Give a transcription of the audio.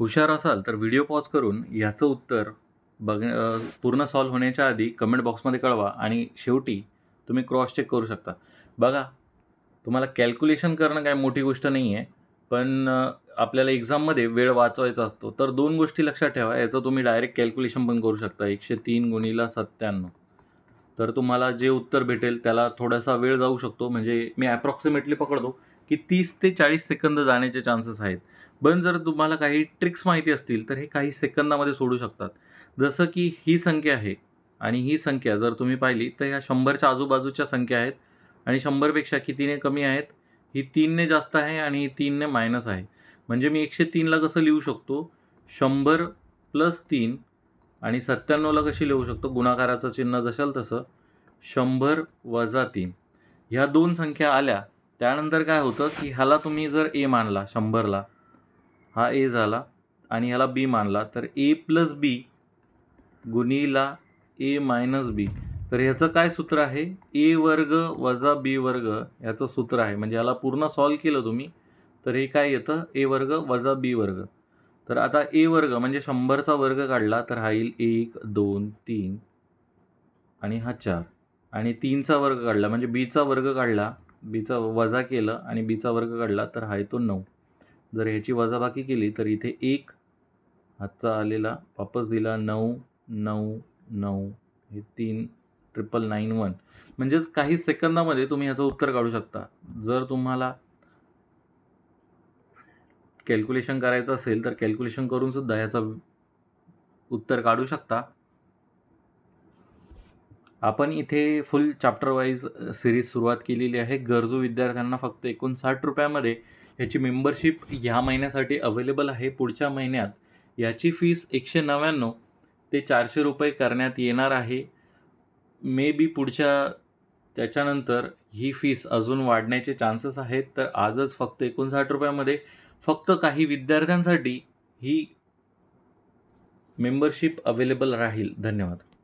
हुशार असाल तर व्हिडिओ पॉज करून ह्याचं उत्तर बघ पूर्ण सॉल्व्ह होण्याच्या आधी कमेंट बॉक्समध्ये कळवा आणि शेवटी तुम्ही क्रॉस चेक करू शकता बघा तुम्हाला कॅल्क्युलेशन करणं काय मोठी गोष्ट नाही आहे पण आपल्याला एक्झाममध्ये वेळ वाचवायचा असतो तर दोन गोष्टी लक्षात ठेवा याचं तुम्ही डायरेक्ट कॅल्क्युलेशन पण करू शकता एकशे तीन गुणीला सत्त्याण्णव तर तुम्हाला जे उत्तर भेटेल त्याला थोडासा वेळ जाऊ शकतो म्हणजे मी ॲप्रॉक्सिमेटली पकडतो की तीस ते चाळीस सेकंद जाण्याचे चान्सेस आहेत पण जर तुम्हाला काही ट्रिक्स माहिती असतील तर हे काही सेकंदामध्ये सोडू शकतात जसं की ही संख्या आहे आणि ही संख्या जर तुम्ही पाहिली तर ह्या शंभरच्या आजूबाजूच्या संख्या आहेत आणि शंभरपेक्षा कितीने कमी आहेत ही तीनने जास्त आहे आणि ही तीनने मायनस आहे म्हणजे मी एकशे तीनला कसं लिहू शकतो शंभर प्लस तीन आणि सत्त्याण्णवला कशी लिहू शकतो गुणाकाराचं चिन्ह जशाल तसं शंभर वजा तीन ह्या दोन संख्या आल्या त्यानंतर काय होतं की ह्याला तुम्ही जर ए मानला शंभरला हा ए झाला आणि ह्याला बी मानला तर ए प्लस बी गुणीला ए मायनस बी तर ह्याचं काय सूत्र आहे ए वर्ग वजा बी वर्ग ह्याचं सूत्र आहे म्हणजे याला पूर्ण सॉल्व केलं तुम्ही तर हे काय येतं ए वर्ग वजा बी वर्ग तर आता ए वर्ग म्हणजे शंभरचा वर्ग काढला तर हा येईल एक दोन तीन आणि हा चार आणि तीनचा वर्ग काढला म्हणजे बीचा वर्ग काढला बीचा वजा केलं आणि बीचा वर्ग काढला तर हा येतो नऊ जर ह्याची वजाबाकी केली तर इथे एक हातचा आलेला वापस दिला नऊ नऊ नऊ हे तीन ट्रिपल नाईन वन म्हणजेच काही सेकंदामध्ये तुम्ही ह्याचं उत्तर काढू शकता जर तुम्हाला कॅल्क्युलेशन करायचं असेल तर कॅल्क्युलेशन करून सुद्धा ह्याचं उत्तर काढू शकता आपण इथे फुल चॅप्टर वाईज सिरीज सुरुवात केलेली आहे गरजू विद्यार्थ्यांना फक्त एकोणसाठ रुपयामध्ये याची मेंबरशिप ह्या महिन्यासाठी अवेलेबल आहे पुढच्या महिन्यात याची फीस एकशे नव्याण्णव ते चारशे रुपये करण्यात येणार आहे मे बी पुढच्या त्याच्यानंतर ही फीस अजून वाढण्याचे चान्सेस आहेत तर आजच फक्त एकोणसाठ रुपयामध्ये फक्त काही विद्यार्थ्यांसाठी ही मेंबरशिप अवेलेबल राहील धन्यवाद